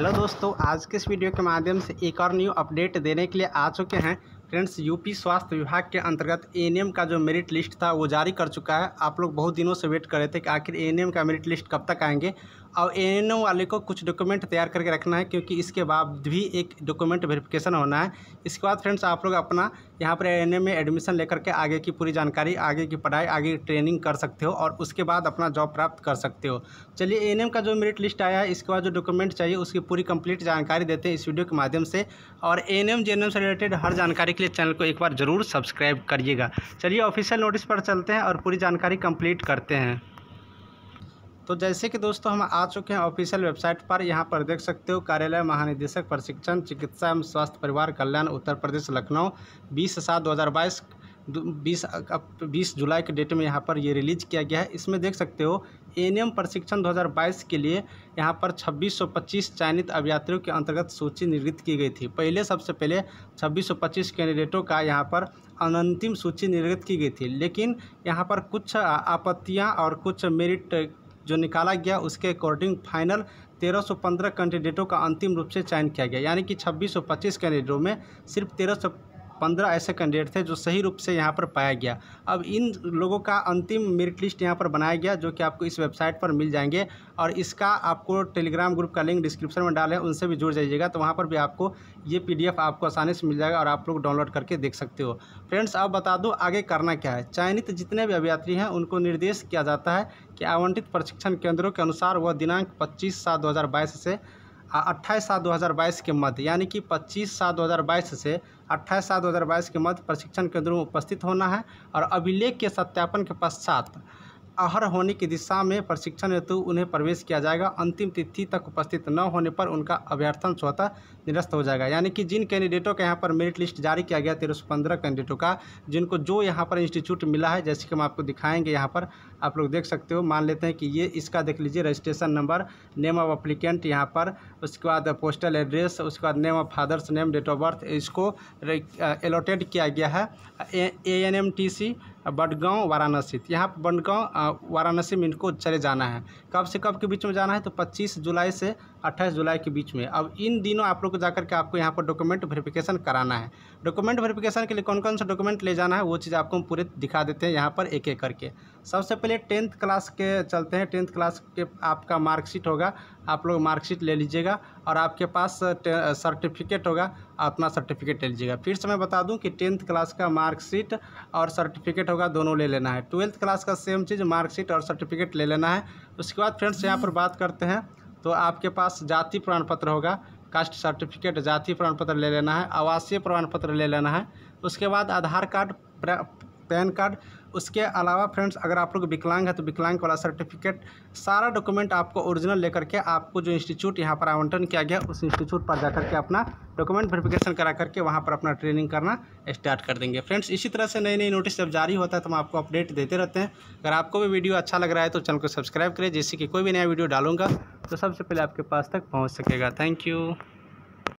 hello दोस्तों आज के इस वीडियो के माध्यम से एक और न्यू अपडेट देने के लिए आ चुके हैं फ्रेंड्स यूपी स्वास्थ्य विभाग के अंतर्गत एएनएम का जो मेरिट लिस्ट था वो जारी कर चुका है आप लोग बहुत दिनों से वेट कर रहे थे कि आखिर एएनएम का मेरिट लिस्ट कब तक आएंगे और एएनएम वाले को कुछ डॉक्यूमेंट तैयार करके रखना है क्योंकि इसके बाद भी एक डॉक्यूमेंट वेरिफिकेशन होना है इसके बाद फ्रेंड्स आप लोग अपना यहाँ पर ए में एडमिशन लेकर के आगे की पूरी जानकारी आगे की पढ़ाई आगे की ट्रेनिंग कर सकते हो और उसके बाद अपना जॉब प्राप्त कर सकते हो चलिए ए का जो मेरिट लिस्ट आया है इसके बाद जो डॉक्यूमेंट चाहिए उसकी पूरी कंप्लीट जानकारी देते हैं इस वीडियो के माध्यम से और ए एन से रिलेटेड हर जानकारी के लिए चैनल को एक बार ज़रूर सब्सक्राइब करिएगा चलिए ऑफिशियल नोटिस पर चलते हैं और पूरी जानकारी कम्प्लीट करते हैं तो जैसे कि दोस्तों हम आ चुके हैं ऑफिशियल वेबसाइट पर यहाँ पर देख सकते हो कार्यालय महानिदेशक प्रशिक्षण चिकित्सा एवं स्वास्थ्य परिवार कल्याण उत्तर प्रदेश लखनऊ बीस सात दो हज़ार बाईस बीस बीस जुलाई के डेट में यहाँ पर ये रिलीज किया गया है इसमें देख सकते हो एन प्रशिक्षण 2022 के लिए यहाँ पर 2625 चयनित अभियात्रियों के अंतर्गत सूची निर्गत की गई थी पहले सबसे पहले 2625 कैंडिडेटों का यहाँ पर अनंतिम सूची निर्गत की गई थी लेकिन यहाँ पर कुछ आपत्तियाँ और कुछ मेरिट जो निकाला गया उसके अकॉर्डिंग फाइनल 1315 कैंडिडेटों का अंतिम रूप से चयन किया गया यानी कि 2625 कैंडिडेटों में सिर्फ पंद्रह ऐसे कैंडिडेट थे जो सही रूप से यहाँ पर पाया गया अब इन लोगों का अंतिम मेरिट लिस्ट यहाँ पर बनाया गया जो कि आपको इस वेबसाइट पर मिल जाएंगे और इसका आपको टेलीग्राम ग्रुप का लिंक डिस्क्रिप्शन में डाले उनसे भी जुड़ जाइएगा तो वहाँ पर भी आपको ये पी आपको आसानी से मिल जाएगा और आप लोग डाउनलोड करके देख सकते हो फ्रेंड्स अब बता दो आगे करना क्या है चयनित जितने भी अभियात्री हैं उनको निर्देश किया जाता है कि आवंटित प्रशिक्षण केंद्रों के अनुसार वह दिनांक पच्चीस सात दो से अट्ठाईस सात दो हज़ार बाईस के मध्य यानी कि पच्चीस सात दो हज़ार बाईस से अट्ठाईस सात दो हज़ार बाईस के मध्य प्रशिक्षण केंद्रों में उपस्थित होना है और अभिलेख के सत्यापन के पश्चात अहर होने की दिशा में प्रशिक्षण हेतु उन्हें प्रवेश किया जाएगा अंतिम तिथि तक उपस्थित न होने पर उनका अभ्यर्थन स्वतः निरस्त हो जाएगा यानी कि जिन कैंडिडेटों का यहाँ पर मेरिट लिस्ट जारी किया गया तेरह सौ पंद्रह कैंडिडेटों का जिनको जो यहाँ पर इंस्टीट्यूट मिला है जैसे कि हम आपको दिखाएंगे यहाँ पर आप लोग देख सकते हो मान लेते हैं कि ये इसका देख लीजिए registration number name of applicant यहाँ पर उसके बाद पोस्टल एड्रेस उसके बाद name of father's name date of birth इसको एलोटेड किया गया है A N M T C Badgaon Varanasi तो यहाँ पर बडगांव वाराणसी में इनको चले जाना है कब से कब के बीच में जाना है तो 25 जुलाई से 28 जुलाई के बीच में अब इन दिनों आप लोग को जाकर के आपको यहाँ पर डॉक्यूमेंट वेरिफिकेशन कराना है डॉक्यूमेंट वेरिफिकेशन के लिए कौन कौन सा डॉक्यूमेंट ले जाना है वो चीज़ आपको हम पूरे दिखा देते हैं यहाँ पर एक एक करके सबसे पहले टेंथ क्लास के चलते हैं टेंथ क्लास के आपका मार्कशीट होगा आप लोग मार्कशीट ले लीजिएगा और आपके पास सर्टिफिकेट होगा अपना सर्टिफिकेट ले लीजिएगा फिर से मैं बता दूं कि टेंथ क्लास का मार्कशीट और सर्टिफिकेट होगा दोनों ले लेना है ट्वेल्थ क्लास का सेम चीज़ मार्कशीट और सर्टिफिकेट ले लेना है उसके बाद फ्रेंड्स यहाँ पर बात करते हैं तो आपके पास जाति प्रमाण पत्र होगा कास्ट सर्टिफिकेट जाति प्रमाण पत्र ले लेना है आवासीय प्रमाण पत्र ले लेना है उसके बाद आधार कार्ड पैन कार्ड उसके अलावा फ्रेंड्स अगर आप लोग विकलांग है तो विकलांग वाला सर्टिफिकेट सारा डॉक्यूमेंट आपको ओरिजिनल लेकर के आपको जो इंस्टीट्यूट यहाँ पर आवंटन किया गया उस इंस्टीट्यूट पर जाकर के अपना डॉक्यूमेंट वेरिफिकेशन करा करके वहाँ पर अपना ट्रेनिंग करना स्टार्ट कर देंगे फ्रेंड्स इसी तरह से नई नई नोटिस जब जारी होता है तो हम आपको अपडेट देते रहते हैं अगर आपको भी वीडियो अच्छा लग रहा है तो चैनल को सब्सक्राइब करें जैसे कि कोई भी नया वीडियो डालूंगा तो सबसे पहले आपके पास तक पहुँच सकेगा थैंक यू